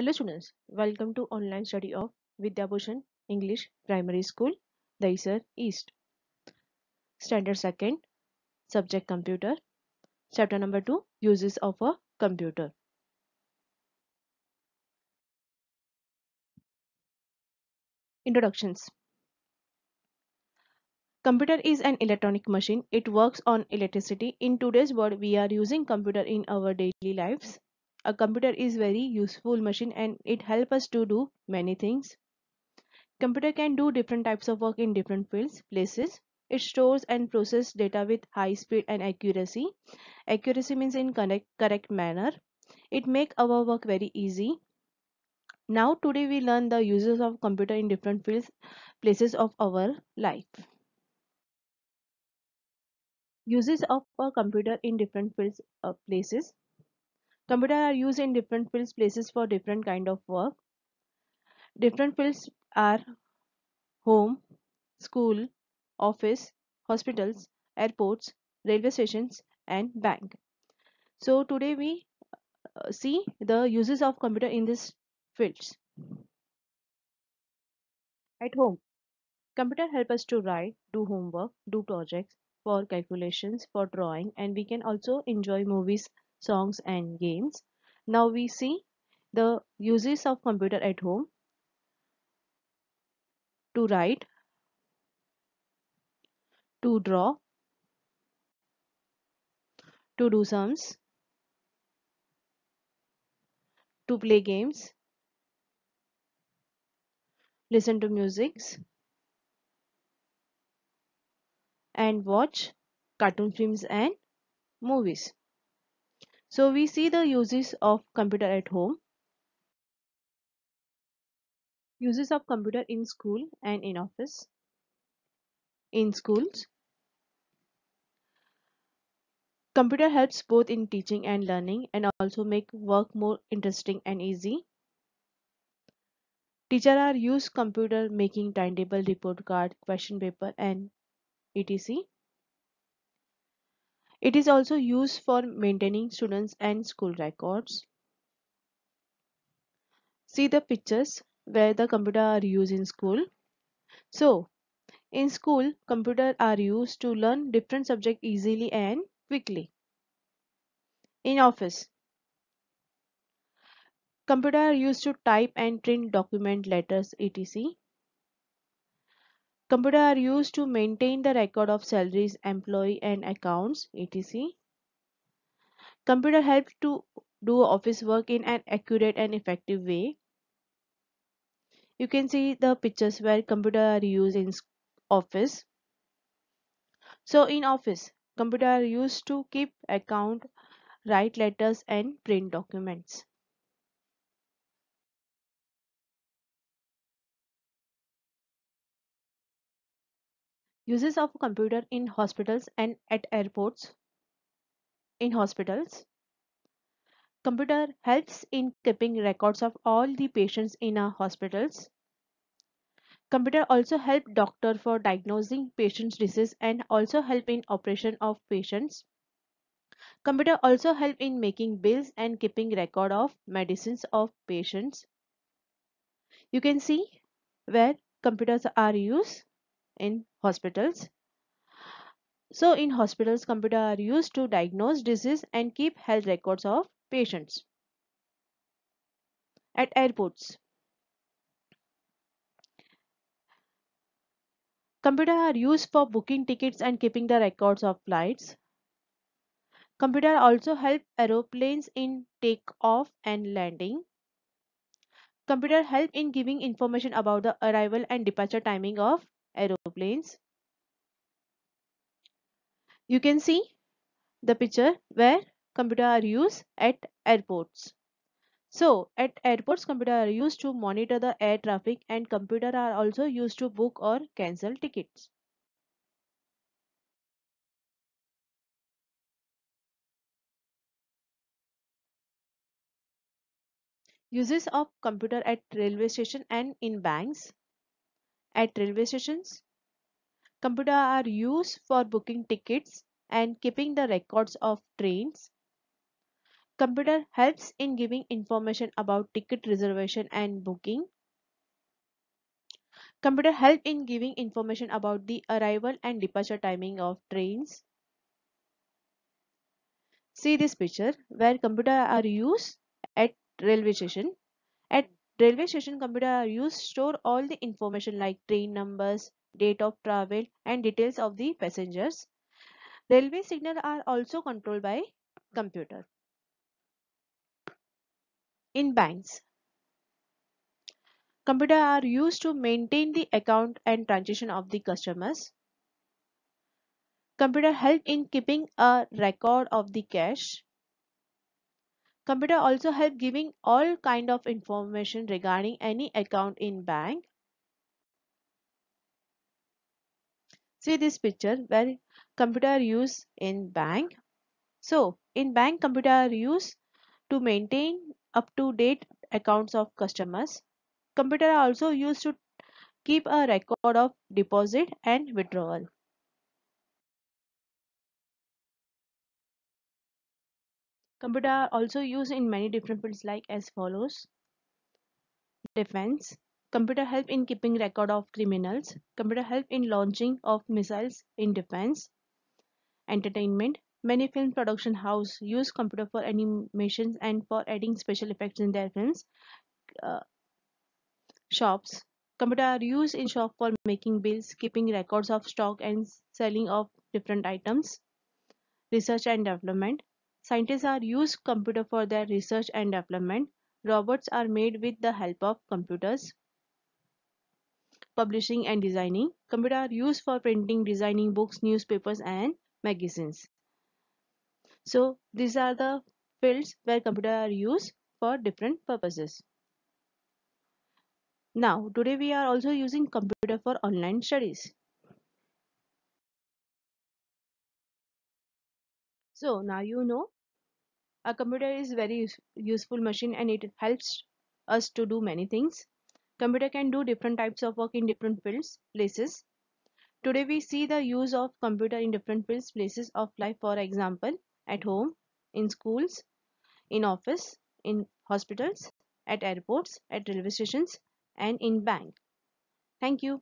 Hello students, welcome to online study of Vidyabhushan English Primary School, Daisar East. Standard 2nd, Subject Computer, Chapter number 2, Uses of a Computer. Introductions Computer is an electronic machine. It works on electricity. In today's world, we are using computer in our daily lives a computer is very useful machine and it help us to do many things computer can do different types of work in different fields places it stores and process data with high speed and accuracy accuracy means in correct correct manner it make our work very easy now today we learn the uses of computer in different fields places of our life uses of a computer in different fields uh, places Computers are used in different fields places for different kind of work. Different fields are home, school, office, hospitals, airports, railway stations and bank. So today we uh, see the uses of computer in these fields. At home, computer help us to write, do homework, do projects, for calculations, for drawing and we can also enjoy movies songs and games. Now we see the uses of computer at home to write, to draw, to do sums, to play games, listen to musics, and watch cartoon films and movies. So we see the uses of computer at home, uses of computer in school and in office, in schools. Computer helps both in teaching and learning and also make work more interesting and easy. Teacher are use computer making timetable, report card, question paper and etc. It is also used for maintaining students and school records. See the pictures where the computer are used in school. So, in school, computer are used to learn different subject easily and quickly. In office, computer are used to type and print document letters etc. Computer are used to maintain the record of salaries, employee and accounts, etc. Computer helps to do office work in an accurate and effective way. You can see the pictures where computer are used in office. So in office, computer are used to keep account, write letters and print documents. Uses of computer in hospitals and at airports. In hospitals, computer helps in keeping records of all the patients in our hospitals. Computer also help doctor for diagnosing patients' disease and also help in operation of patients. Computer also help in making bills and keeping record of medicines of patients. You can see where computers are used in hospitals. So in hospitals, computers are used to diagnose disease and keep health records of patients. At airports, Computers are used for booking tickets and keeping the records of flights. Computers also help aeroplanes in takeoff and landing. Computers help in giving information about the arrival and departure timing of aeroplanes. You can see the picture where computer are used at airports. So at airports computer are used to monitor the air traffic and computer are also used to book or cancel tickets. Uses of computer at railway station and in banks at railway stations. Computers are used for booking tickets and keeping the records of trains. Computer helps in giving information about ticket reservation and booking. Computer help in giving information about the arrival and departure timing of trains. See this picture where computer are used at railway station. At Railway station computer are used to store all the information like train numbers, date of travel and details of the passengers. Railway signal are also controlled by computer. In banks, computer are used to maintain the account and transaction of the customers. Computer help in keeping a record of the cash. Computer also help giving all kind of information regarding any account in bank. See this picture where computer use in bank. So in bank computer use to maintain up to date accounts of customers. Computer also used to keep a record of deposit and withdrawal. Computer are also used in many different fields like as follows. Defense. Computer help in keeping record of criminals. Computer help in launching of missiles in defense. Entertainment. Many film production house use computer for animations and for adding special effects in their films. Uh, shops. Computer are used in shop for making bills, keeping records of stock and selling of different items. Research and development Scientists are used computer for their research and development. Robots are made with the help of computers. Publishing and designing. Computer are used for printing, designing books, newspapers and magazines. So these are the fields where computer are used for different purposes. Now today we are also using computer for online studies. So now you know a computer is very useful machine and it helps us to do many things. Computer can do different types of work in different fields, places. Today we see the use of computer in different fields, places of life for example at home, in schools, in office, in hospitals, at airports, at railway stations and in bank. Thank you.